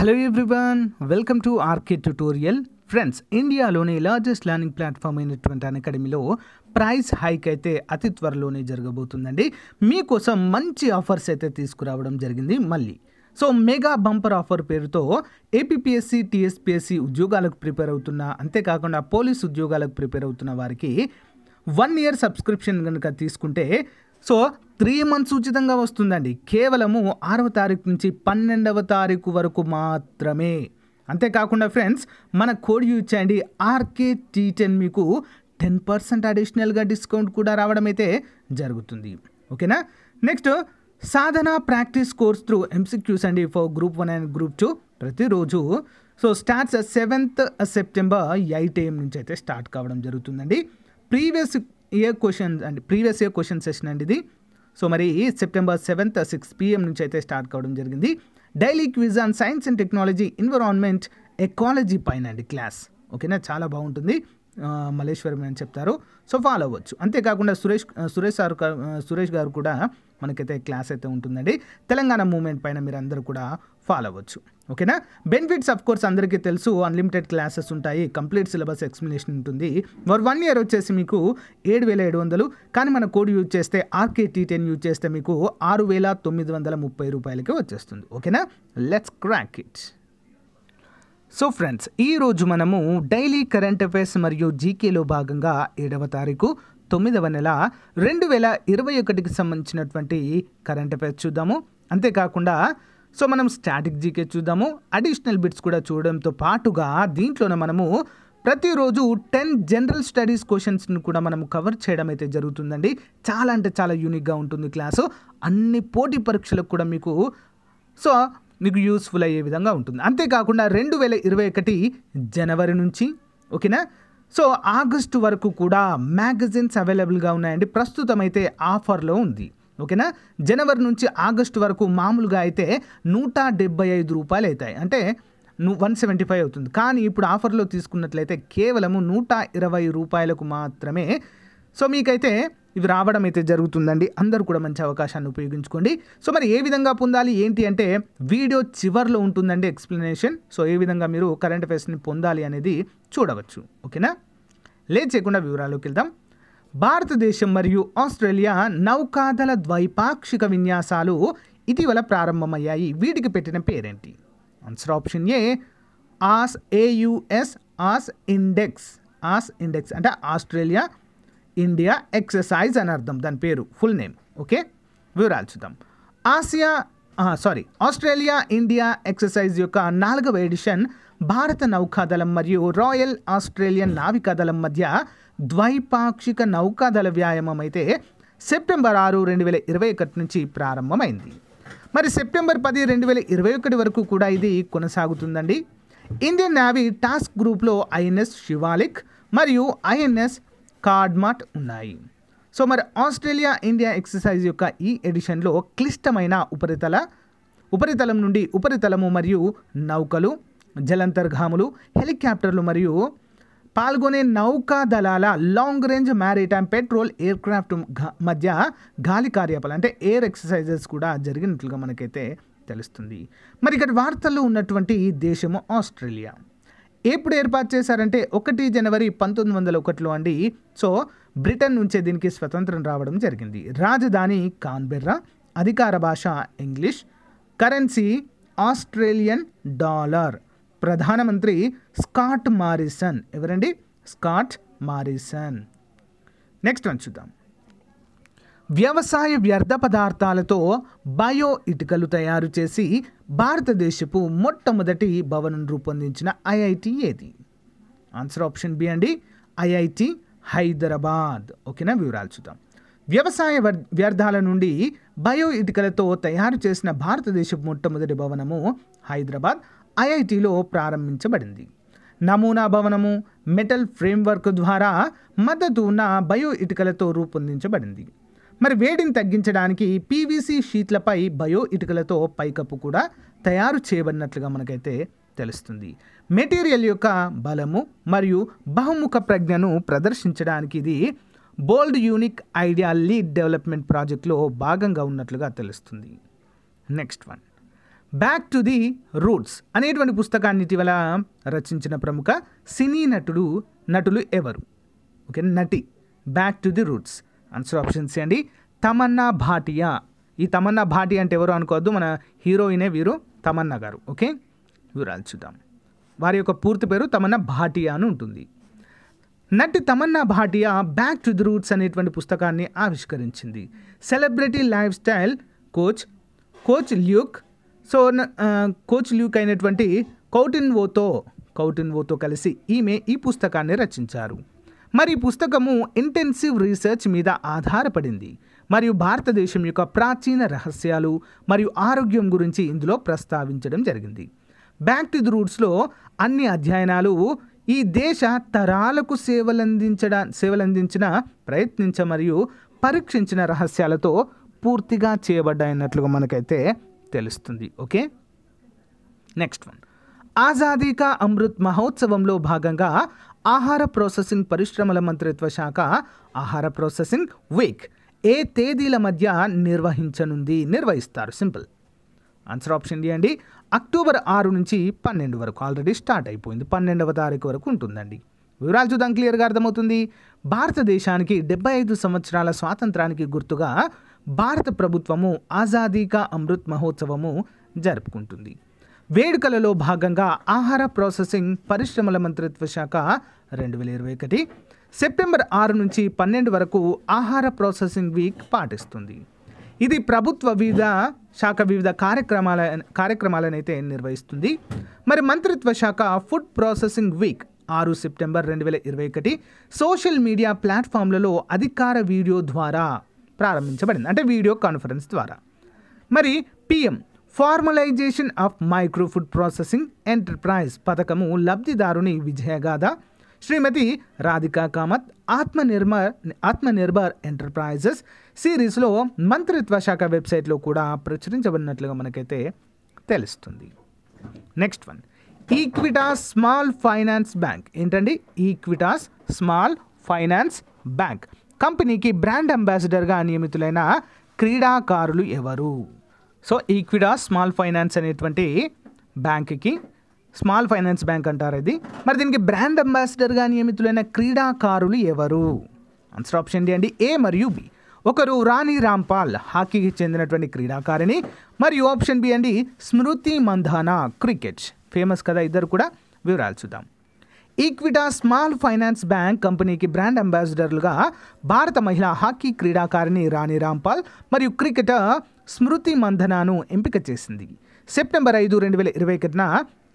hello everyone welcome to RK tutorial friends ఇండియాలోని largest learning platform అయినటువంటి అకాడమీలో price hike అయితే అతి త్వరలోనే జరగబోతుందండి మీకోసం మంచి ఆఫర్స్ అయితే తీసుకురావడం జరిగింది మళ్ళీ సో మెగా బంపర్ ఆఫర్ పేరుతో ఏపీపీఎస్సీ టీఎస్పీఎస్సి ఉద్యోగాలకు ప్రిపేర్ అవుతున్న అంతేకాకుండా పోలీస్ ఉద్యోగాలకు ప్రిపేర్ అవుతున్న వారికి వన్ ఇయర్ సబ్స్క్రిప్షన్ కనుక తీసుకుంటే సో త్రీ మంత్స్ ఉచితంగా వస్తుందండి కేవలము ఆరవ తారీఖు నుంచి పన్నెండవ తారీఖు వరకు మాత్రమే అంతేకాకుండా ఫ్రెండ్స్ మన కోడ్ యూజ్ చేయండి ఆర్కే టీ టెన్ మీకు టెన్ పర్సెంట్ అడిషనల్గా డిస్కౌంట్ కూడా రావడం అయితే జరుగుతుంది ఓకేనా next Sadhana practice course through MCQs అండి for group one and group two ప్రతిరోజు so starts seventh September eight AM నుంచి అయితే స్టార్ట్ కావడం జరుగుతుందండి ప్రీవియస్ ఇయర్ క్వశ్చన్ అండి ప్రీవియస్ ఇయర్ క్వశ్చన్ సెషన్ అండి ఇది సో మరి సెప్టెంబర్ సెవెంత్ సిక్స్ పిఎం నుంచి అయితే స్టార్ట్ కావడం జరిగింది daily quiz on science and technology environment ecology పైన అండి క్లాస్ ఓకేనా చాలా బాగుంటుంది మల్లేశ్వరం అని చెప్తారు సో ఫాలో అవ్వచ్చు అంతేకాకుండా సురేష్ సురేష్ సార్ సురేష్ గారు కూడా మనకైతే క్లాస్ అయితే ఉంటుందండి తెలంగాణ మూమెంట్ పైన మీరు అందరూ కూడా ఫాలో అవ్వచ్చు ఓకేనా బెనిఫిట్స్ అఫ్ కోర్స్ అందరికీ తెలుసు అన్లిమిటెడ్ క్లాసెస్ ఉంటాయి కంప్లీట్ సిలబస్ ఎక్స్ప్లెనేషన్ ఉంటుంది వర్ వన్ ఇయర్ వచ్చేసి మీకు ఏడు వేల ఏడు వందలు కానీ మన కోడ్ యూజ్ చేస్తే ఆర్కే టీ టెన్ యూజ్ చేస్తే మీకు ఆరు వేల తొమ్మిది వందల ముప్పై రూపాయలకి వచ్చేస్తుంది ఓకేనా let's crack it so friends ఈరోజు మనము డైలీ కరెంట్ అఫైర్స్ మరియు జీకేలో భాగంగా ఏడవ తారీఖు తొమ్మిదవ నెల రెండు వేల ఇరవై ఒకటికి సంబంధించినటువంటి కరెంట్ అఫైర్స్ చూద్దాము అంతేకాకుండా సో మనం స్టాటిక్ జీకే చూద్దాము అడిషనల్ బిట్స్ కూడా చూడడంతో పాటుగా దీంట్లోనే మనము ప్రతిరోజు టెన్ జనరల్ స్టడీస్ క్వశ్చన్స్ని కూడా మనం కవర్ చేయడం అయితే జరుగుతుందండి చాలా అంటే చాలా యూనిక్గా ఉంటుంది క్లాసు అన్ని పోటీ పరీక్షలకు కూడా మీకు సో మీకు యూస్ఫుల్ అయ్యే విధంగా ఉంటుంది అంతేకాకుండా రెండు వేల ఇరవై ఒకటి జనవరి నుంచి ఓకేనా సో ఆగస్టు వరకు కూడా మ్యాగజైన్స్ అవైలబుల్గా ఉన్నాయండి ప్రస్తుతం అయితే ఆఫర్లో ఉంది ఓకేనా జనవరి నుంచి ఆగస్టు వరకు మామూలుగా అయితే నూట డెబ్బై ఐదు రూపాయలు అవుతాయి అంటే వన్ సెవెంటీ ఫైవ్ అవుతుంది కానీ ఇప్పుడు ఆఫర్లో తీసుకున్నట్లయితే కేవలము నూట ఇరవై రూపాయలకు మాత్రమే సో మీకైతే ఇవి రావడం అయితే జరుగుతుందండి అందరూ కూడా మంచి అవకాశాన్ని ఉపయోగించుకోండి సో మరి ఏ విధంగా పొందాలి ఏంటి అంటే వీడియో చివరిలో ఉంటుందండి ఎక్స్ప్లెనేషన్ సో ఏ విధంగా మీరు కరెంట్ అఫైర్స్ని పొందాలి అనేది చూడవచ్చు ఓకేనా లేదు చేయకుండా వివరాల్లోకి వెళ్దాం భారతదేశం మరియు ఆస్ట్రేలియా నౌకాదల ద్వైపాక్షిక విన్యాసాలు ఇటీవల ప్రారంభమయ్యాయి వీటికి పెట్టిన పేరేంటి answer option A Aus AUS Aus index Aus index అంటే ఆస్ట్రేలియా ఇండియా ఎక్సర్సైజ్ అని అర్థం దాని పేరు ఫుల్ నేమ్ ఓకే వివరాలు చూద్దాం Asia sorry Australia India exercise యొక్క నాలుగవ ఎడిషన్ భారత నౌకాదళం మరియు రాయల్ ఆస్ట్రేలియన్ నావికాదళం మధ్య ద్వైపాక్షిక నౌకాదళ వ్యాయామం అయితే సెప్టెంబర్ ఆరు రెండు వేల ఇరవై ఒకటి నుంచి ప్రారంభమైంది మరి సెప్టెంబర్ పది రెండు వేల ఇరవై ఒకటి వరకు కూడా ఇది కొనసాగుతుందండి ఇండియన్ నావీ టాస్క్ గ్రూప్లో ఐఎన్ఎస్ శివాలిక్ మరియు ఐఎన్ఎస్ కార్డ్మాట్ ఉన్నాయి సో మరి ఆస్ట్రేలియా ఇండియా ఎక్సర్సైజ్ యొక్క ఈ ఎడిషన్లో క్లిష్టమైన ఉపరితల ఉపరితలం నుండి ఉపరితలము మరియు నౌకలు జలంతర్ఘాములు హెలికాప్టర్లు మరియు పాల్గొనే నౌకా దళాల long range maritime patrol aircraft మధ్య గాలి కార్యపాలు అంటే ఎయిర్ ఎక్సర్సైజెస్ కూడా జరిగినట్లుగా మనకైతే తెలుస్తుంది మరి ఇక్కడ వార్తల్లో ఉన్నటువంటి దేశము ఆస్ట్రేలియా ఎప్పుడు ఏర్పాటు చేశారంటే ఒకటి జనవరి పంతొమ్మిది వందల ఒకటిలో అండి సో బ్రిటన్ నుంచే దీనికి స్వతంత్రం రావడం జరిగింది రాజధాని కాన్బెర్రా అధికార భాష ఇంగ్లీష్ కరెన్సీ ఆస్ట్రేలియన్ డాలర్ ప్రధానమంత్రి స్కాట్ మారిసన్ ఎవరండి స్కాట్ మారిసన్ నెక్స్ట్ వన్ చూద్దాం వ్యవసాయ వ్యర్థ పదార్థాలతో బయో ఇటుకలు తయారు చేసి భారతదేశపు మొట్టమొదటి భవనం రూపొందించిన ఐఐటి ఏది ఆన్సర్ ఆప్షన్ బి అండి ఐఐటి హైదరాబాద్ ఓకేనా వివరాలు చూద్దాం వ్యవసాయ వ్యర్థాల నుండి బయో ఇటుకలతో తయారు చేసిన భారతదేశపు మొట్టమొదటి భవనము హైదరాబాద్ ఐఐటిలో ప్రారంభించబడింది నమూనా భవనము మెటల్ ఫ్రేమ్వర్క్ ద్వారా మద్దతు ఉన్న బయో ఇటుకలతో రూపొందించబడింది మరి వేడిని తగ్గించడానికి పీవీసీ షీట్లపై బయో ఇటుకలతో పైకప్పు కూడా తయారు చేయబడినట్లుగా మనకైతే తెలుస్తుంది మెటీరియల్ యొక్క బలము మరియు బహుముఖ ప్రజ్ఞను ప్రదర్శించడానికి ఇది bold unique idea lead development ప్రాజెక్ట్లో భాగంగా ఉన్నట్లుగా తెలుస్తుంది next one back to the roots అనేటువంటి పుస్తకాన్ని ఇటీవల రచించిన ప్రముఖ సినీ నటుడు నటులు ఎవరు ఓకే నటి back to the roots answer option C అండి తమన్నా భాటియా ఈ తమన్నా భాటి అంటే ఎవరు అనుకోవద్దు మన హీరోయినే వీరు తమన్నా గారు ఓకే వివరాలు చూద్దాం వారి యొక్క పూర్తి పేరు తమన్నా భాటియా అని ఉంటుంది నటి Tamannaah Bhatia back to the roots అనేటువంటి పుస్తకాన్ని ఆవిష్కరించింది celebrity lifestyle coach coach Luke so coach Luke అయినటువంటి కౌటిన్ ఓతో కౌటిన్ ఓతో కలిసి ఈమె ఈ పుస్తకాన్ని రచించారు మరి పుస్తకము ఇంటెన్సివ్ రీసెర్చ్ మీద ఆధారపడింది మరియు భారతదేశం యొక్క ప్రాచీన రహస్యాలు మరియు ఆరోగ్యం గురించి ఇందులో ప్రస్తావించడం జరిగింది బ్యాక్ టు ది రూట్స్లో అన్ని అధ్యయనాలు ఈ దేశ తరాలకు సేవలందించడా సేవలందించిన ప్రయత్నించ మరియు పరీక్షించిన రహస్యాలతో పూర్తిగా చేయబడ్డాయన్నట్లుగా మనకైతే తెలుస్తుంది ఓకే నెక్స్ట్ వన్ ఆజాదీ కా అమృత్ మహోత్సవంలో భాగంగా ఆహార ప్రాసెసింగ్ పరిశ్రమల మంత్రిత్వ శాఖ ఆహార ప్రాసెసింగ్ వీక్ ఏ తేదీల మధ్య నిర్వహించనుంది నిర్వహిస్తారు సింపుల్ ఆన్సర్ ఆప్షన్ డి అండి అక్టోబర్ ఆరు నుంచి పన్నెండు వరకు ఆల్రెడీ స్టార్ట్ అయిపోయింది పన్నెండవ తారీఖు వరకు ఉంటుందండి వివరాలు చూద్దాం క్లియర్గా అర్థమవుతుంది భారతదేశానికి డెబ్బై ఐదు సంవత్సరాల స్వాతంత్రానికి గుర్తుగా భారత ప్రభుత్వము ఆజాదీ కా అమృత్ మహోత్సవము జరుపుకుంటుంది వేడుకలలో భాగంగా ఆహార ప్రాసెసింగ్ పరిశ్రమల మంత్రిత్వ శాఖ రెండు వేల ఇరవై ఒకటి సెప్టెంబర్ ఆరు నుంచి పన్నెండు వరకు ఆహార ప్రాసెసింగ్ వీక్ పాటిస్తుంది ఇది ప్రభుత్వ వివిధ శాఖ వివిధ కార్యక్రమాల కార్యక్రమాలనైతే నిర్వహిస్తుంది మరి మంత్రిత్వ శాఖ ఫుడ్ ప్రాసెసింగ్ వీక్ ఆరు సెప్టెంబర్ రెండు వేల ఇరవై ఒకటి సోషల్ మీడియా ప్లాట్ఫామ్లలో అధికార వీడియో ద్వారా ప్రారంభించబడింది అంటే వీడియో కాన్ఫరెన్స్ ద్వారా మరి PM formalisation of micro food processing enterprise పథకము లబ్ధిదారుని విజయగాథ శ్రీమతి రాధికా కామత్ ఆత్మనిర్భర్ ఆత్మనిర్భర్ ఎంటర్ప్రైజెస్ సిరీస్లో మంత్రిత్వ శాఖ వెబ్సైట్లో కూడా ప్రచురించబడినట్లుగా మనకైతే తెలుస్తుంది next one Equitas small finance bank ఏంటండి ఈక్విటాస్ స్మాల్ ఫైనాన్స్ బ్యాంక్ కంపెనీకి బ్రాండ్ అంబాసిడర్గా నియమితులైన క్రీడాకారులు ఎవరు సో ఈక్విడా స్మాల్ ఫైనాన్స్ అనేటువంటి బ్యాంక్కి స్మాల్ ఫైనాన్స్ బ్యాంక్ అంటారు ఇది మరి దీనికి బ్రాండ్ అంబాసిడర్గా నియమితులైన క్రీడాకారులు ఎవరు ఆన్సర్ ఆప్షన్ ఏంటి అండి ఏ మరియు బి ఒకరు రాణి రాంపాల్ హాకీకి చెందినటువంటి క్రీడాకారిణి మరియు ఆప్షన్ బి అండి స్మృతి మంధానా క్రికెట్ ఫేమస్ కదా ఇద్దరు కూడా వివరాలు చూద్దాం ఈక్విటా స్మాల్ ఫైనాన్స్ బ్యాంక్ కంపెనీకి బ్రాండ్ అంబాసిడర్లుగా భారత మహిళా హాకీ క్రీడాకారిణి రాణి రాంపాల్ మరియు క్రికెటర్ స్మృతి మంధనాను ఎంపిక చేసింది సెప్టెంబర్ ఐదు రెండు వేల ఇరవై ఒకటిన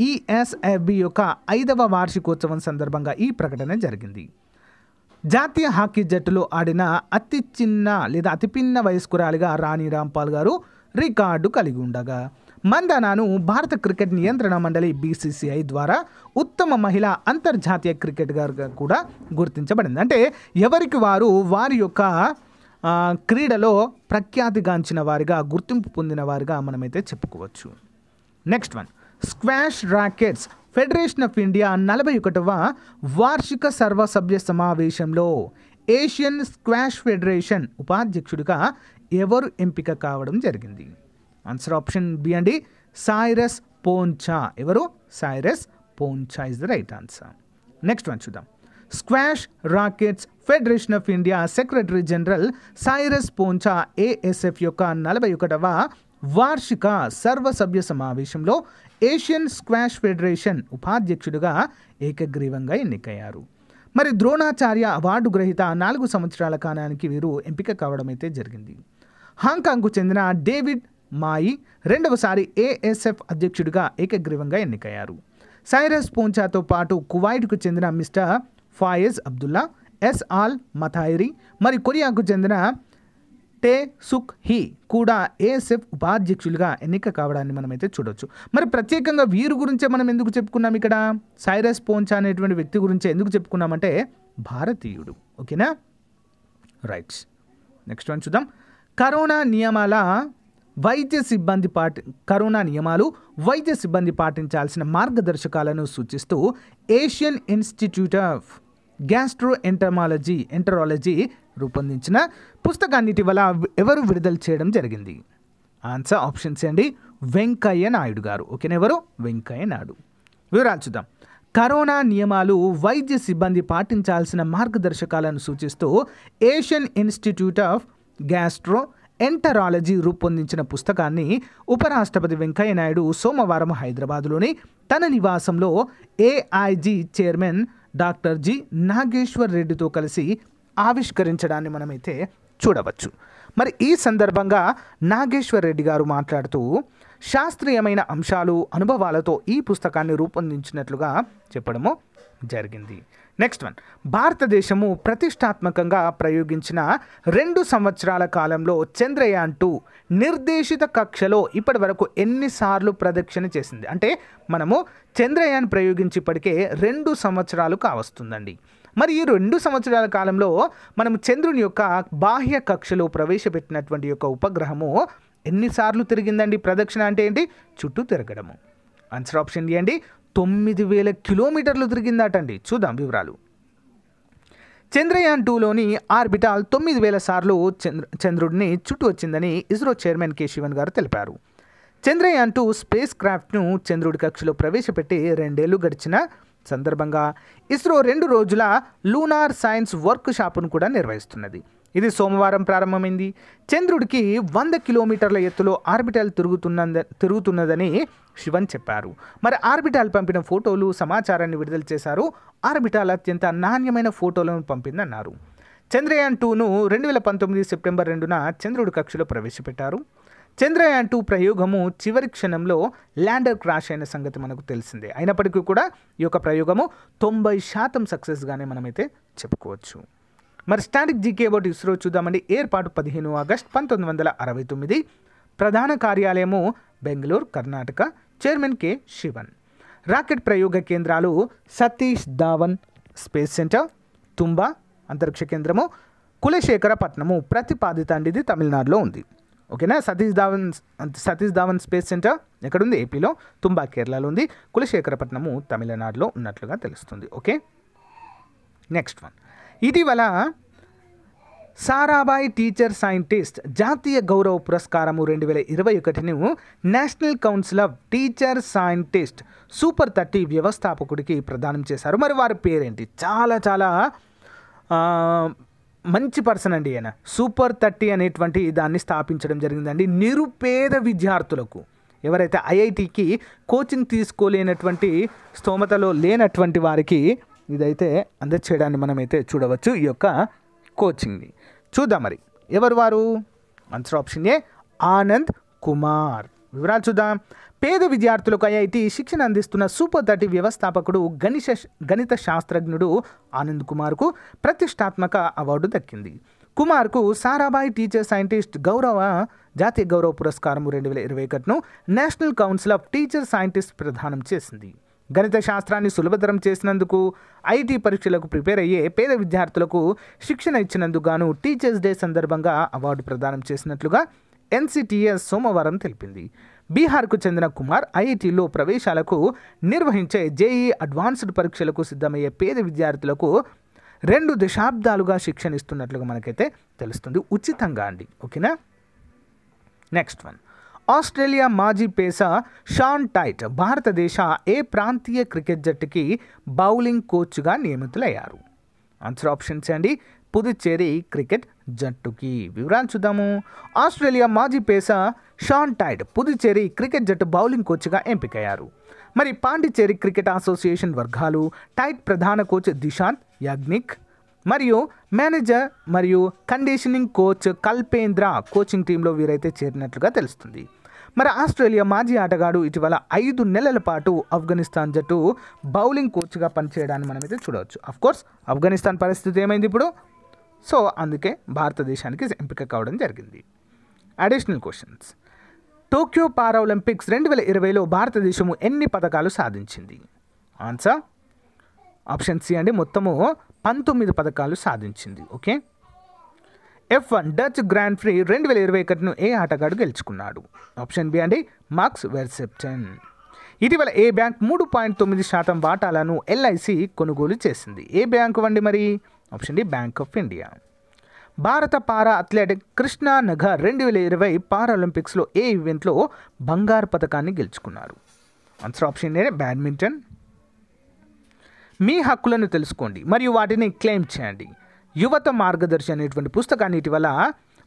ఈఎస్ఎఫ్బి e యొక్క ఐదవ వార్షికోత్సవం సందర్భంగా ఈ ప్రకటన జరిగింది జాతీయ హాకీ జట్టులో ఆడిన అతి చిన్న లేదా అతిపిన్న వయస్కురాలిగా రాణి రాంపాల్ గారు రికార్డు కలిగి ఉండగా మందానాను భారత క్రికెట్ నియంత్రణ మండలి బీసీసీఐ ద్వారా ఉత్తమ మహిళా అంతర్జాతీయ క్రికెట్గా కూడా గుర్తించబడింది అంటే ఎవరికి వారు వారి యొక్క క్రీడలో ప్రఖ్యాతిగాంచిన వారిగా గుర్తింపు పొందిన వారిగా మనమైతే చెప్పుకోవచ్చు next one squash rackets federation of India నలభై ఒకటవ వార్షిక సర్వసభ్య సమావేశంలో ఏషియన్ స్క్వాష్ ఫెడరేషన్ ఉపాధ్యక్షుడిగా ఎవరు ఎంపిక కావడం జరిగింది ఆన్సర్ ఆప్షన్ బి అండి సైరస్ పోన్చా ఎవరు Cyrus Poncha is the right answer next one చూద్దాం squash rackets federation of India secretary general Cyrus Poncha ASF యొక్క నలభై ఒకటవ వార్షిక సర్వసభ్య సమావేశంలో ఏషియన్ స్క్వాష్ ఫెడరేషన్ ఉపాధ్యక్షుడిగా ఏకగ్రీవంగా ఎన్నికయ్యారు మరి ద్రోణాచార్య అవార్డు గ్రహీత నాలుగు సంవత్సరాల కాలానికి వీరు ఎంపిక కావడం అయితే జరిగింది హాంకాంగ్కు చెందిన డేవిడ్ మాయి రెండవసారి ఏఎస్ఎఫ్ అధ్యక్షుడిగా ఏకగ్రీవంగా ఎన్నికయ్యారు సైరస్ పూంచాతో పాటు కువైట్కు చెందిన మిస్టర్ ఫాయజ్ అబ్దుల్లా ఎస్ ఆల్ మథాయిరి మరి కొరియాకు చెందిన టే సుక్ హీ కూడా ఏఎస్ఎఫ్ ఉపాధ్యక్షులుగా ఎన్నిక కావడాన్ని మనమైతే చూడొచ్చు మరి ప్రత్యేకంగా వీరు గురించే మనం ఎందుకు చెప్పుకున్నాం ఇక్కడ సైరస్ పోంచా అనేటువంటి వ్యక్తి గురించే ఎందుకు చెప్పుకున్నామంటే భారతీయుడు ఓకేనా రైట్స్ నెక్స్ట్ వన్ చూద్దాం కరోనా నియమాల వైద్య సిబ్బంది పాటి కరోనా నియమాలు వైద్య సిబ్బంది పాటించాల్సిన మార్గదర్శకాలను సూచిస్తూ Asian Institute of gastro entomology enterology రూపొందించిన పుస్తకాన్ని ఇటీవల ఎవరు విడుదల చేయడం జరిగింది ఆన్సర్ ఆప్షన్స్ అండి వెంకయ్య నాయుడు గారు ఓకేనా ఎవరు వెంకయ్య నాయుడు వివరాలు చూద్దాం కరోనా నియమాలు వైద్య సిబ్బంది పాటించాల్సిన మార్గదర్శకాలను సూచిస్తూ Asian Institute of gastroenterology రూపొందించిన పుస్తకాన్ని ఉపరాష్ట్రపతి వెంకయ్యనాయుడు సోమవారం హైదరాబాదులోని తన నివాసంలో AIG chairman doctor G Nageshwar రెడ్డితో కలిసి ఆవిష్కరించడాన్ని మనమైతే చూడవచ్చు మరి ఈ సందర్భంగా నాగేశ్వర్ రెడ్డి గారు మాట్లాడుతూ శాస్త్రీయమైన అంశాలు అనుభవాలతో ఈ పుస్తకాన్ని రూపొందించినట్లుగా చెప్పడము జరిగింది నెక్స్ట్ వన్ భారతదేశము ప్రతిష్టాత్మకంగా ప్రయోగించిన రెండు సంవత్సరాల కాలంలో చంద్రయాన్ టూ నిర్దేశిత కక్షలో ఇప్పటి వరకు ఎన్నిసార్లు ప్రదక్షిణ చేసింది అంటే మనము చంద్రయాన్ ప్రయోగించి ఇప్పటికే రెండు సంవత్సరాలు కావస్తుందండి మరి ఈ రెండు సంవత్సరాల కాలంలో మనం చంద్రుని యొక్క బాహ్య కక్షలో ప్రవేశపెట్టినటువంటి యొక్క ఉపగ్రహము ఎన్నిసార్లు తిరిగిందండి ప్రదక్షిణ అంటే ఏంటి చుట్టూ తిరగడము ఆన్సర్ ఆప్షన్ ఇవ్వండి తొమ్మిది వేల కిలోమీటర్లు తిరిగిందటండి చూద్దాం వివరాలు చంద్రయాన్ టూలోని ఆర్బిటాల్ తొమ్మిది వేల సార్లు చంద్ర చంద్రుడిని చుట్టూ వచ్చిందని ఇస్రో చైర్మన్ కె శివన్ గారు తెలిపారు చంద్రయాన్ టూ స్పేస్ క్రాఫ్ట్ను చంద్రుడి కక్షలో ప్రవేశపెట్టి రెండేళ్లు గడిచిన సందర్భంగా ఇస్రో రెండు రోజుల లూనార్ సైన్స్ వర్క్ షాప్ను కూడా నిర్వహిస్తున్నది ఇది సోమవారం ప్రారంభమైంది చంద్రుడికి వంద కిలోమీటర్ల ఎత్తులో ఆర్బిటల్ తిరుగుతున్న తిరుగుతున్నదని శివన్ చెప్పారు మరి ఆర్బిటాల్ పంపిన ఫోటోలు సమాచారాన్ని విడుదల చేశారు ఆర్బిటాల్ అత్యంత నాణ్యమైన ఫోటోలను పంపిందన్నారు చంద్రయాన్ టూను రెండు వేల పంతొమ్మిది సెప్టెంబర్ రెండున చంద్రుడి కక్షలో ప్రవేశపెట్టారు చంద్రయాన్ టూ ప్రయోగము చివరి క్షణంలో ల్యాండర్ క్రాష్ అయిన సంగతి మనకు తెలిసిందే అయినప్పటికీ కూడా ఈ యొక్క ప్రయోగము తొంభై శాతం సక్సెస్గానే మనమైతే చెప్పుకోవచ్చు మరి స్టాటిక్ జీకే అబౌట్ ఇస్రో చూద్దామండి ఏర్పాటు పదిహేను ఆగస్ట్ పంతొమ్మిది వందల అరవై తొమ్మిది ప్రధాన కార్యాలయము Bengaluru Karnataka chairman K Sivan rocket ప్రయోగ కేంద్రాలు సతీష్ ధావన్ స్పేస్ సెంటర్ తుంబా అంతరిక్ష కేంద్రము కులశేఖర పట్నము ప్రతిపాదిత అండిది తమిళనాడులో ఉంది ఓకేనా సతీష్ ధావన్ సతీష్ ధావన్ స్పేస్ సెంటర్ ఎక్కడుంది ఏపీలో తుంబా కేరళలో ఉంది కులశేఖరపట్నము తమిళనాడులో ఉన్నట్లుగా తెలుస్తుంది ఓకే నెక్స్ట్ వన్ ఇటీవల సారాబాయ్ టీచర్ సైంటిస్ట్ జాతీయ గౌరవ పురస్కారము రెండు వేల ఇరవై ఒకటిను national council of teacher scientist super thirty వ్యవస్థాపకుడికి ప్రదానం చేశారు మరి వారి పేరేంటి చాలా చాలా మంచి పర్సన్ అండి ఆయన సూపర్ థర్టీ అనేటువంటి దాన్ని స్థాపించడం జరిగిందండి నిరుపేద విద్యార్థులకు ఎవరైతే ఐఐటికి కోచింగ్ తీసుకోలేనటువంటి స్తోమతలో లేనటువంటి వారికి ఇదైతే అందచేయడాన్ని మనమైతే చూడవచ్చు ఈ యొక్క కోచింగ్ని చూద్దాం మరి ఎవరు వారు answer option A Anand Kumar వివరాలు చూద్దాం పేద విద్యార్థులకు ఐఐటి శిక్షణ అందిస్తున్న సూపర్ థర్టీ వ్యవస్థాపకుడు గణిత గణిత శాస్త్రజ్ఞుడు ఆనంద్ కుమార్కు ప్రతిష్టాత్మక అవార్డు దక్కింది కుమార్కు సారాభాయ్ టీచర్ సైంటిస్ట్ గౌరవ జాతీయ గౌరవ పురస్కారం రెండు వేల ఇరవై ఒకటిను national council of teacher scientist ప్రదానం చేసింది గణిత శాస్త్రాన్ని సులభతరం చేసినందుకు ఐటీ పరీక్షలకు ప్రిపేర్ అయ్యే పేద విద్యార్థులకు శిక్షణ ఇచ్చినందుకు గాను టీచర్స్ డే సందర్భంగా అవార్డు ప్రదానం చేసినట్లుగా ఎన్సిటిఎస్ సోమవారం తెలిపింది బీహార్కు చెందిన కుమార్ ఐఐటీలో ప్రవేశాలకు నిర్వహించే జేఈ అడ్వాన్స్డ్ పరీక్షలకు సిద్ధమయ్యే పేద విద్యార్థులకు రెండు దశాబ్దాలుగా శిక్షణ ఇస్తున్నట్లుగా మనకైతే తెలుస్తుంది ఉచితంగా అండి ఓకేనా నెక్స్ట్ వన్ ఆస్ట్రేలియా మాజీ పేసా షాన్ టైట్ భారతదేశ ఏ ప్రాంతీయ క్రికెట్ జట్టుకి బౌలింగ్ కోచ్గా నియమితులయ్యారు ఆన్సర్ ఆప్షన్స్ అండి పుదుచ్చేరి క్రికెట్ జట్టుకి వివరాలు చూద్దాము ఆస్ట్రేలియా మాజీ pacer Shaun Tait Puducherry cricket జట్టు బౌలింగ్ కోచ్గా ఎంపికయ్యారు మరి పాండిచ్చేరి క్రికెట్ అసోసియేషన్ వర్గాలు టైట్ ప్రధాన కోచ్ దిశాంత్ యాగ్నిక్ మరియు మేనేజర్ మరియు కండిషనింగ్ కోచ్ కల్పేంద్ర కోచింగ్ టీంలో వీరైతే చేరినట్లుగా తెలుస్తుంది మరి ఆస్ట్రేలియా మాజీ ఆటగాడు ఇటీవల ఐదు నెలల పాటు ఆఫ్ఘనిస్తాన్ జట్టు బౌలింగ్ కోచ్గా పనిచేయడాన్ని మనమైతే చూడవచ్చు కోర్స్ ఆఫ్ఘనిస్తాన్ పరిస్థితి ఏమైంది ఇప్పుడు సో అందుకే భారతదేశానికి ఎంపిక కావడం జరిగింది అడిషనల్ క్వశ్చన్స్ టోక్యో పారాలింపిక్స్ రెండు వేల ఇరవైలో భారతదేశము ఎన్ని పథకాలు సాధించింది ఆన్సర్ ఆప్షన్ సి అండి మొత్తము పంతొమ్మిది పథకాలు సాధించింది okay F one Dutch grand prix రెండు వేల ఇరవై ఒకటిను ఏ ఆటగాడు గెలుచుకున్నాడు ఆప్షన్ బి అండి మార్క్స్ వెర్సెప్టెన్ ఇటీవల ఏ బ్యాంక్ మూడు పాయింట్ తొమ్మిది శాతం వాటాలను ఎల్ఐసి కొనుగోలు చేసింది ఏ బ్యాంకు అండి మరి option D bank of India భారత పారా అథ్లెటిక్ కృష్ణా నగర్ రెండు వేల ఇరవై పారాలింపిక్స్లో ఏ ఈవెంట్లో బంగారు పథకాన్ని గెలుచుకున్నారు ఆన్సర్ ఆప్షన్ ఏ బ్యాడ్మింటన్ మీ హక్కులను తెలుసుకోండి మరియు వాటిని క్లెయిమ్ చేయండి యువత మార్గదర్శి అనేటువంటి పుస్తకాన్ని ఇటీవల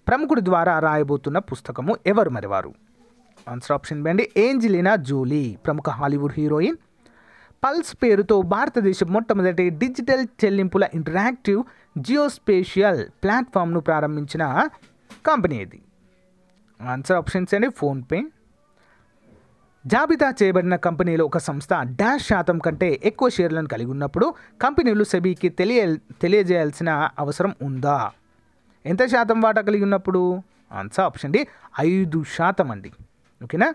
ప్రముఖుడి ద్వారా రాయబోతున్న పుస్తకము ఎవరు మరివారు ఆన్సర్ ఆప్షన్ బండి ఏంజలినా జూలీ ప్రముఖ హాలీవుడ్ హీరోయిన్ పల్స్ పేరుతో భారతదేశం మొట్టమొదటి డిజిటల్ చెల్లింపుల ఇంటరాక్టివ్ జియోస్పేషియల్ ప్లాట్ఫామ్ను ప్రారంభించిన కంపెనీ ఇది ఆన్సర్ ఆప్షన్స్ అండి ఫోన్పే జాబితా చేయబడిన కంపెనీలో ఒక సంస్థ డాష్ శాతం కంటే ఎక్కువ షేర్లను కలిగి ఉన్నప్పుడు కంపెనీలు సెబీకి తెలియ తెలియజేయాల్సిన అవసరం ఉందా ఎంత శాతం వాటా కలిగి ఉన్నప్పుడు ఆన్సర్ ఆప్షన్ డి ఐదు శాతం అండి ఓకేనా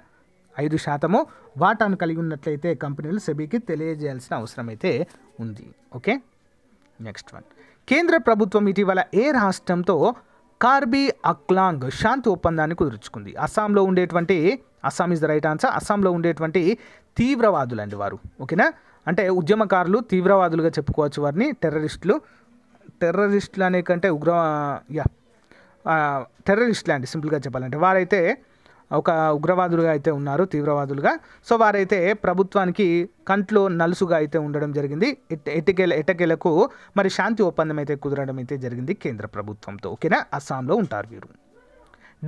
ఐదు శాతము వాటాను కలిగి ఉన్నట్లయితే కంపెనీలు సెబీకి తెలియజేయాల్సిన అవసరం అయితే ఉంది ఓకే నెక్స్ట్ వన్ కేంద్ర ప్రభుత్వం ఇటీవల ఏ రాష్ట్రంతో కార్బీ అక్లాంగ్ శాంతి ఒప్పందాన్ని కుదుర్చుకుంది అస్సాంలో ఉండేటువంటి Assam is the right answer అస్సాంలో ఉండేటువంటి తీవ్రవాదులండి వారు ఓకేనా అంటే ఉద్యమకారులు తీవ్రవాదులుగా చెప్పుకోవచ్చు వారిని టెర్రరిస్టులు టెర్రరిస్టులు అనే కంటే ఉగ్ర యా టెర్రరిస్టులు అండి సింపుల్గా చెప్పాలంటే వారైతే ఒక ఉగ్రవాదులుగా అయితే ఉన్నారు తీవ్రవాదులుగా సో వారైతే ప్రభుత్వానికి కంట్లో నలుసుగా అయితే ఉండడం జరిగింది ఎటకెల ఎటకెలకు మరి శాంతి ఒప్పందం అయితే కుదరడం అయితే జరిగింది కేంద్ర ప్రభుత్వంతో ఓకేనా అస్సాంలో ఉంటారు వీరు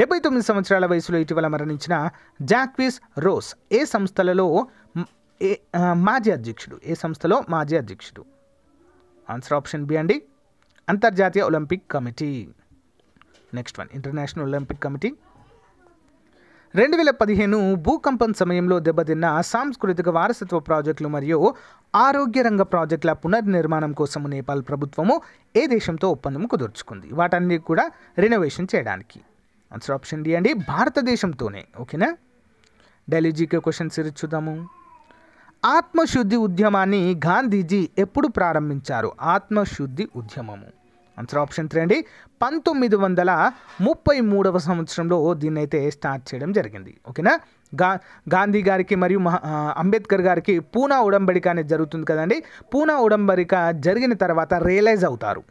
డెబ్బై తొమ్మిది సంవత్సరాల వయసులో ఇటీవల మరణించిన జాక్విస్ రోస్ ఏ సంస్థలలో ఏ మాజీ అధ్యక్షుడు ఏ సంస్థలో మాజీ అధ్యక్షుడు ఆన్సర్ ఆప్షన్ బి అండి అంతర్జాతీయ Olympic committee next one international Olympic committee రెండు వేల పదిహేను భూకంపం సమయంలో దెబ్బతిన్న సాంస్కృతిక వారసత్వ ప్రాజెక్టులు మరియు ఆరోగ్య రంగ ప్రాజెక్టుల పునర్నిర్మాణం కోసం నేపాల్ ప్రభుత్వము ఏ దేశంతో ఒప్పందం కుదుర్చుకుంది వాటన్ని కూడా రినోవేషన్ చేయడానికి ఆన్సర్ ఆప్షన్ డి అండి భారతదేశంతోనే ఓకేనా డైలీ జీకే సిరి చూద్దాము ఆత్మశుద్ధి ఉద్యమాన్ని గాంధీజీ ఎప్పుడు ప్రారంభించారు ఆత్మశుద్ధి ఉద్యమము ఆన్సర్ ఆప్షన్ త్రీ అండి పంతొమ్మిది వందల ముప్పై మూడవ సంవత్సరంలో దీన్ని అయితే స్టార్ట్ చేయడం జరిగింది ఓకేనా గా గాంధీ గారికి మరియు మహా అంబేద్కర్ గారికి పూనా ఉడంబడిక అనేది జరుగుతుంది కదండి పూనా ఉడంబడిక జరిగిన తర్వాత రియలైజ్ అవుతారు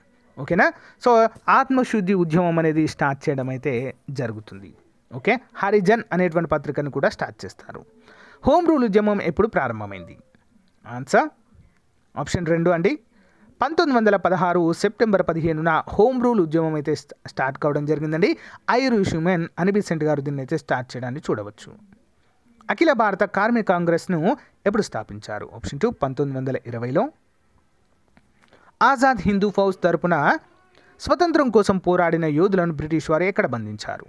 ఓకేనా సో ఆత్మశుద్ధి ఉద్యమం అనేది స్టార్ట్ చేయడం అయితే జరుగుతుంది ఓకే హరిజన్ అనేటువంటి పత్రికను కూడా స్టార్ట్ చేస్తారు హోమ్ రూల్ ఉద్యమం ఎప్పుడు ప్రారంభమైంది ఆన్సర్ ఆప్షన్ రెండు అండి పంతొమ్మిది వందల పదహారు సెప్టెంబర్ పదిహేనున హోమ్ రూల్ ఉద్యమం అయితే స్టార్ట్ కావడం జరిగిందండి ఐరిష్ ఉమెన్ అనిబిసెంట్ గారు దీన్ని అయితే స్టార్ట్ చేయడాన్ని చూడవచ్చు అఖిల భారత కార్మిక కాంగ్రెస్ను ఎప్పుడు స్థాపించారు ఆప్షన్ టూ పంతొమ్మిది వందల ఇరవైలో ఆజాద్ హిందూ ఫౌజ్ తరపున స్వతంత్రం కోసం పోరాడిన యోధులను బ్రిటిష్ వారు ఎక్కడ బంధించారు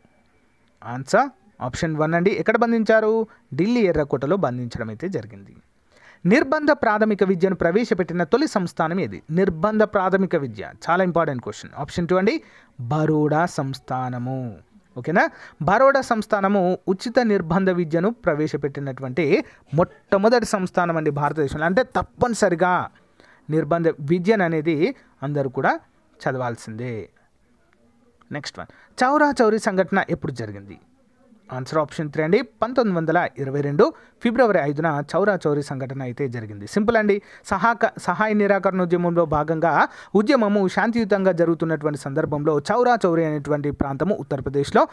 ఆన్సర్ ఆప్షన్ వన్ అండి ఎక్కడ బంధించారు ఢిల్లీ ఎర్రకోటలో బంధించడం అయితే జరిగింది నిర్బంధ ప్రాథమిక విద్యను ప్రవేశపెట్టిన తొలి సంస్థానం ఏది నిర్బంధ ప్రాథమిక విద్య చాలా ఇంపార్టెంట్ క్వశ్చన్ ఆప్షన్ టూ అండి బరోడా సంస్థానము ఓకేనా బరోడా సంస్థానము ఉచిత నిర్బంధ విద్యను ప్రవేశపెట్టినటువంటి మొట్టమొదటి సంస్థానం అండి భారతదేశంలో అంటే తప్పనిసరిగా నిర్బంధ విద్యను అనేది అందరూ కూడా చదవాల్సిందే నెక్స్ట్ వన్ చౌరా చౌరీ సంఘటన ఎప్పుడు జరిగింది ఆన్సర్ ఆప్షన్ త్రీ అండి పంతొమ్మిది వందల ఇరవై రెండు ఫిబ్రవరి ఐదున చౌరా చౌరీ సంఘటన అయితే జరిగింది సింపుల్ అండి సహాక సహాయ నిరాకరణ ఉద్యమంలో భాగంగా ఉద్యమము శాంతియుతంగా జరుగుతున్నటువంటి సందర్భంలో చౌరా చౌరీ అనేటువంటి ప్రాంతము ఉత్తరప్రదేశ్లో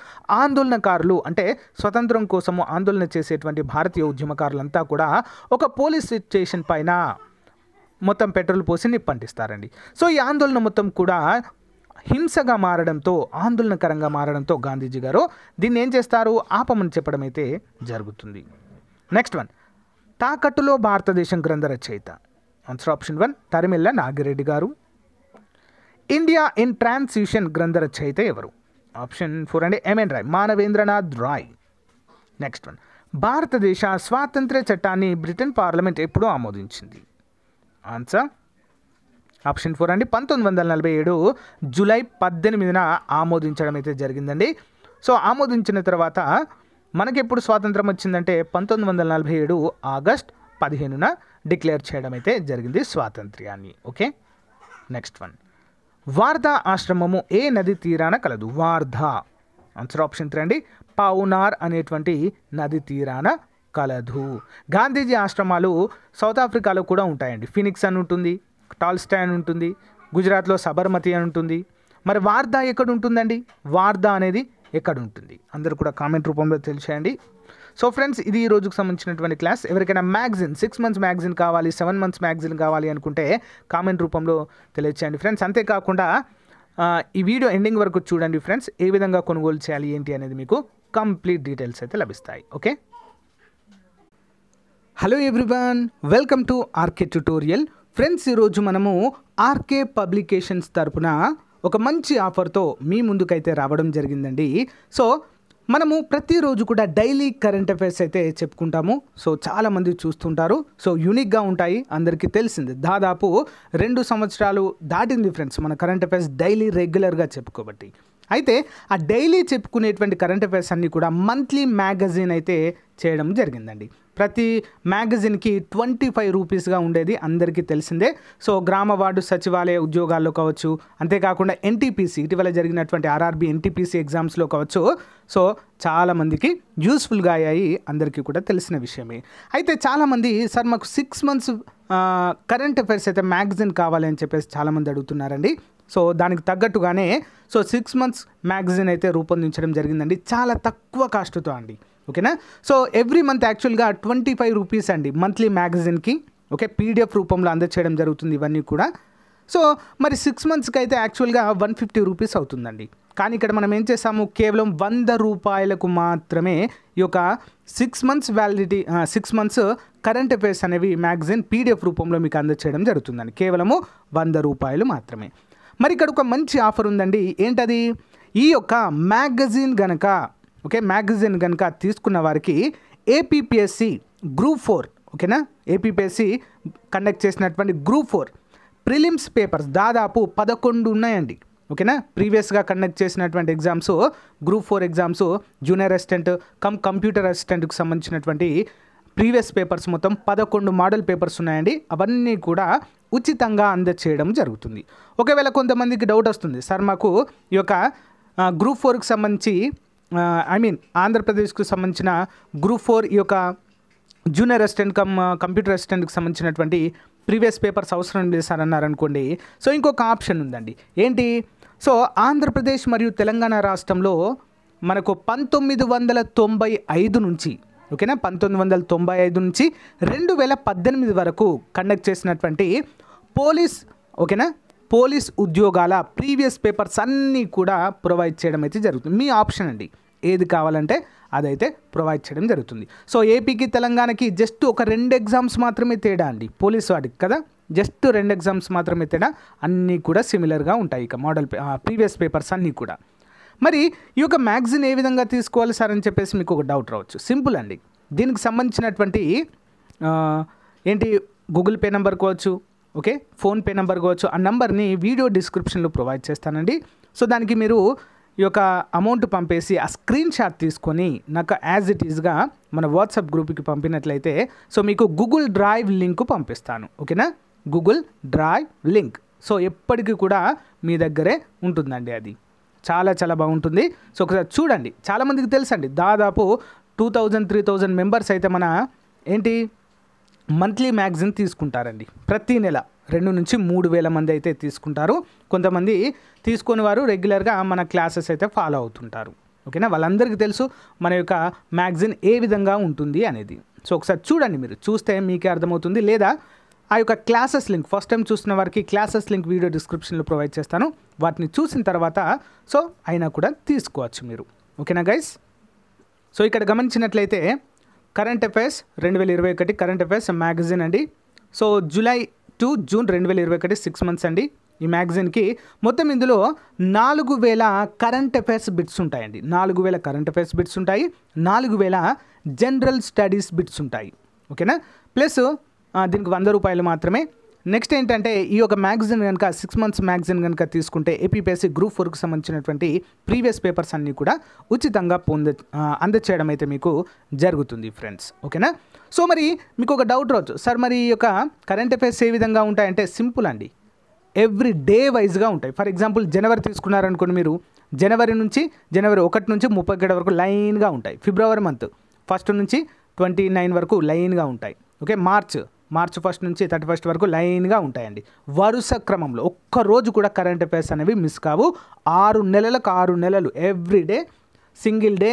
ఆందోళనకారులు అంటే స్వతంత్రం కోసము ఆందోళన చేసేటువంటి భారతీయ ఉద్యమకారులంతా కూడా ఒక పోలీస్ స్టేషన్ పైన మొత్తం పెట్రోల్ పోసి నిప్పంటిస్తారండి సో ఈ ఆందోళన మొత్తం కూడా హింసగా మారడంతో ఆందోళనకరంగా మారడంతో గాంధీజీ గారు దీన్ని ఏం చేస్తారు ఆపమని చెప్పడం అయితే జరుగుతుంది నెక్స్ట్ వన్ తాకట్టులో భారతదేశం గ్రంథ రచయిత answer option one Tarimela Nagireddy గారు ఇండియా ఇన్ ట్రాన్సిషన్ గ్రంథ రచయిత ఎవరు ఆప్షన్ ఫోర్ అండి MN Roy Manavendranath Roy next one భారతదేశ స్వాతంత్ర్య చట్టాన్ని బ్రిటన్ పార్లమెంట్ ఎప్పుడూ ఆమోదించింది ఆన్సర్ ఆప్షన్ ఫోర్ అండి పంతొమ్మిది వందల నలభై ఏడు జూలై పద్దెనిమిదిన ఆమోదించడం అయితే జరిగిందండి సో ఆమోదించిన తర్వాత మనకి ఎప్పుడు స్వాతంత్రం వచ్చిందంటే పంతొమ్మిది వందల నలభై ఏడు ఆగస్ట్ పదిహేనున డిక్లేర్ చేయడం అయితే జరిగింది స్వాతంత్ర్యాన్ని ఓకే నెక్స్ట్ వన్ వార్ధా ఆశ్రమము ఏ నది తీరాన కలదు వార్ధా ఆన్సర్ ఆప్షన్ త్రీ అండి పావునార్ అనేటువంటి నది తీరాన కలదు గాంధీజీ ఆశ్రమాలు సౌత్ ఆఫ్రికాలో కూడా ఉంటాయండి ఫినిక్స్ అని ఉంటుంది టాల్స్టా అని ఉంటుంది గుజరాత్లో సబర్మతి అని ఉంటుంది మరి వార్ధా ఎక్కడ ఉంటుందండి వార్ధా అనేది ఎక్కడ ఉంటుంది అందరూ కూడా కామెంట్ రూపంలో తెలిసేయండి సో ఫ్రెండ్స్ ఇది ఈ రోజుకు సంబంధించినటువంటి క్లాస్ ఎవరికైనా మ్యాగ్జిన్ సిక్స్ మంత్స్ మ్యాగ్జిన్ కావాలి సెవెన్ మంత్స్ మ్యాగ్జిన్ కావాలి అనుకుంటే కామెంట్ రూపంలో తెలియచేయండి ఫ్రెండ్స్ అంతేకాకుండా ఈ వీడియో ఎండింగ్ వరకు చూడండి ఫ్రెండ్స్ ఏ విధంగా కొనుగోలు చేయాలి ఏంటి అనేది మీకు కంప్లీట్ డీటెయిల్స్ అయితే లభిస్తాయి okay hello everyone welcome to RK tutorial friends ఈరోజు మనము ఆర్కే పబ్లికేషన్స్ తరపున ఒక మంచి ఆఫర్తో మీ ముందుకైతే రావడం జరిగిందండి సో మనము ప్రతిరోజు కూడా డైలీ కరెంట్ అఫైర్స్ అయితే చెప్పుకుంటాము సో చాలామంది చూస్తుంటారు సో యూనిక్గా ఉంటాయి అందరికీ తెలిసింది దాదాపు రెండు సంవత్సరాలు దాటింది ఫ్రెండ్స్ మన కరెంట్ అఫైర్స్ డైలీ రెగ్యులర్గా చెప్పుకోబట్టి అయితే ఆ డైలీ చెప్పుకునేటువంటి కరెంట్ అఫైర్స్ అన్నీ కూడా మంత్లీ మ్యాగజైన్ అయితే చేయడం జరిగిందండి ప్రతి మ్యాగజిన్కి ట్వంటీ ఫైవ్ రూపీస్గా ఉండేది అందరికీ తెలిసిందే సో గ్రామ వార్డు సచివాలయ ఉద్యోగాల్లో కావచ్చు అంతేకాకుండా ఎన్టీపీసీ ఇటీవల జరిగినటువంటి ఆర్ఆర్బీ ఎన్టీపీసీ ఎగ్జామ్స్లో కావచ్చు సో చాలామందికి యూస్ఫుల్గా అయ్యాయి అందరికీ కూడా తెలిసిన విషయమే అయితే చాలామంది సార్ మాకు సిక్స్ మంత్స్ కరెంట్ అఫైర్స్ అయితే మ్యాగజిన్ కావాలి అని చెప్పేసి చాలామంది అడుగుతున్నారండి సో దానికి తగ్గట్టుగానే సో సిక్స్ మంత్స్ మ్యాగజిన్ అయితే రూపొందించడం జరిగిందండి చాలా తక్కువ కాస్ట్తో అండి ఓకేనా సో ఎవ్రీ మంత్ యాక్చువల్గా ట్వంటీ ఫైవ్ రూపీస్ అండి మంత్లీ మ్యాగజైన్కి ఓకే పీడిఎఫ్ రూపంలో అందచేయడం జరుగుతుంది ఇవన్నీ కూడా సో మరి సిక్స్ మంత్స్కి అయితే యాక్చువల్గా వన్ ఫిఫ్టీ రూపీస్ అవుతుందండి కానీ ఇక్కడ మనం ఏం చేస్తాము కేవలం వంద రూపాయలకు మాత్రమే ఈ యొక్క six months validity six months current affairs అనేవి మ్యాగజైన్ పీడిఎఫ్ రూపంలో మీకు అందచేయడం జరుగుతుందండి కేవలము వంద రూపాయలు మాత్రమే మరి ఇక్కడ ఒక మంచి ఆఫర్ ఉందండి ఏంటది ఈ యొక్క మ్యాగజైన్ గనక ఓకే మ్యాగజైన్ కనుక తీసుకున్న వారికి ఏపీపీఎస్సి గ్రూప్ ఫోర్ ఓకేనా ఏపీపీఎస్సి కండక్ట్ చేసినటువంటి గ్రూప్ ఫోర్ ప్రిలిమ్స్ పేపర్స్ దాదాపు పదకొండు ఉన్నాయండి ఓకేనా ప్రీవియస్గా కండక్ట్ చేసినటువంటి exams group four exams junior assistant cum computer అసిస్టెంట్కి సంబంధించినటువంటి ప్రీవియస్ పేపర్స్ మొత్తం పదకొండు మోడల్ పేపర్స్ ఉన్నాయండి అవన్నీ కూడా ఉచితంగా అందచేయడం జరుగుతుంది ఒకవేళ కొంతమందికి డౌట్ వస్తుంది సార్ మాకు ఈ యొక్క గ్రూప్ ఫోర్కి సంబంధించి ఐ మీన్ ఆంధ్రప్రదేశ్కు సంబంధించిన గ్రూప్ ఫోర్ ఈ యొక్క జూనియర్ అసిస్టెంట్ కమ్ కంప్యూటర్ అసిస్టెంట్కి సంబంధించినటువంటి ప్రీవియస్ పేపర్స్ అవసరం లేదు సార్ అన్నారనుకోండి సో ఇంకొక ఆప్షన్ ఉందండి ఏంటి సో ఆంధ్రప్రదేశ్ మరియు తెలంగాణ రాష్ట్రంలో మనకు పంతొమ్మిది వందల తొంభై ఐదు నుంచి ఓకేనా పంతొమ్మిది వందల తొంభై ఐదు నుంచి రెండు వేల పద్దెనిమిది వరకు కండక్ట్ చేసినటువంటి పోలీస్ ఓకేనా పోలీస్ ఉద్యోగాల ప్రీవియస్ పేపర్స్ అన్నీ కూడా ప్రొవైడ్ చేయడం అయితే జరుగుతుంది మీ ఆప్షన్ అండి ఏది కావాలంటే అదైతే ప్రొవైడ్ చేయడం జరుగుతుంది సో ఏపీకి తెలంగాణకి జస్ట్ ఒక రెండు ఎగ్జామ్స్ మాత్రమే తేడా అండి పోలీస్ వాడికి కదా జస్ట్ రెండు ఎగ్జామ్స్ మాత్రమే తేడా అన్నీ కూడా సిమిలర్గా ఉంటాయి ఇక మోడల్ ప్రీవియస్ పేపర్స్ అన్నీ కూడా మరి ఈ యొక్క మ్యాగ్జిన్ ఏ విధంగా తీసుకోవాలి సార్ అని చెప్పేసి మీకు ఒక డౌట్ రావచ్చు సింపుల్ అండి దీనికి సంబంధించినటువంటి ఏంటి గూగుల్ పే నెంబర్ కావచ్చు ఓకే ఫోన్పే నెంబర్ కావచ్చు ఆ నెంబర్ని వీడియో డిస్క్రిప్షన్లో ప్రొవైడ్ చేస్తానండి సో దానికి మీరు ఈ యొక్క అమౌంట్ పంపేసి ఆ స్క్రీన్ షాట్ తీసుకొని నాకు యాజ్ ఇట్ ఈజ్గా మన వాట్సాప్ గ్రూప్కి పంపినట్లయితే సో మీకు గూగుల్ డ్రైవ్ లింక్ పంపిస్తాను ఓకేనా గూగుల్ డ్రైవ్ లింక్ సో ఎప్పటికీ కూడా మీ దగ్గరే ఉంటుందండి అది చాలా చాలా బాగుంటుంది సో ఒకసారి చూడండి చాలామందికి తెలుసండి దాదాపు two thousand three thousand members అయితే మన ఏంటి మంత్లీ మ్యాగజైన్ తీసుకుంటారండి ప్రతీ నెల రెండు నుంచి మూడు వేల మంది అయితే తీసుకుంటారు కొంతమంది తీసుకొని వారు రెగ్యులర్గా మన క్లాసెస్ అయితే ఫాలో అవుతుంటారు ఓకేనా వాళ్ళందరికీ తెలుసు మన యొక్క మ్యాగజిన్ ఏ విధంగా ఉంటుంది అనేది సో ఒకసారి చూడండి మీరు చూస్తే మీకే అర్థమవుతుంది లేదా ఆ యొక్క క్లాసెస్ లింక్ ఫస్ట్ టైం చూసిన వారికి క్లాసెస్ లింక్ వీడియో డిస్క్రిప్షన్లో ప్రొవైడ్ చేస్తాను వాటిని చూసిన తర్వాత సో అయినా కూడా తీసుకోవచ్చు మీరు ఓకేనా గైస్ సో ఇక్కడ గమనించినట్లయితే కరెంట్ అఫైర్స్ రెండు వేల ఇరవై ఒకటి కరెంట్ అఫైర్స్ మ్యాగజైన్ అండి సో జూలై టు జూన్ రెండు వేల ఇరవై ఒకటి సిక్స్ మంత్స్ అండి ఈ మ్యాగజైన్కి మొత్తం ఇందులో నాలుగు వేల కరెంట్ అఫైర్స్ బిట్స్ ఉంటాయండి నాలుగు వేల కరెంట్ అఫైర్స్ బిట్స్ ఉంటాయి నాలుగు వేల జనరల్ స్టడీస్ బిట్స్ ఉంటాయి ఓకేనా ప్లస్ దీనికి వంద రూపాయలు మాత్రమే నెక్స్ట్ ఏంటంటే ఈ యొక్క మ్యాగజైన్ కనుక సిక్స్ మంత్స్ మ్యాగజైన్ కనుక తీసుకుంటే ఏపీపిఎస్సి గ్రూప్ ఫోర్కి సంబంధించినటువంటి ప్రీవియస్ పేపర్స్ అన్నీ కూడా ఉచితంగా పొంద అందచేయడం అయితే మీకు జరుగుతుంది ఫ్రెండ్స్ ఓకేనా సో మరి మీకు ఒక డౌట్ రావచ్చు సార్ మరి ఈ యొక్క కరెంట్ అఫైర్స్ ఏ విధంగా ఉంటాయంటే సింపుల్ అండి ఎవ్రీ డే వైజ్గా ఉంటాయి ఫర్ ఎగ్జాంపుల్ జనవరి తీసుకున్నారనుకోండి మీరు జనవరి నుంచి జనవరి ఒకటి నుంచి ముప్పై ఒకటి వరకు లైన్గా ఉంటాయి ఫిబ్రవరి మంత్ ఫస్ట్ నుంచి ట్వంటీ నైన్ వరకు లైన్గా ఉంటాయి ఓకే మార్చ్ మార్చ్ ఫస్ట్ నుంచి థర్టీ ఫస్ట్ వరకు లైన్గా ఉంటాయండి వరుస క్రమంలో ఒక్క రోజు కూడా కరెంట్ అఫైర్స్ అనేవి మిస్ కావు ఆరు నెలలకు ఆరు నెలలు ఎవ్రీ డే సింగిల్ డే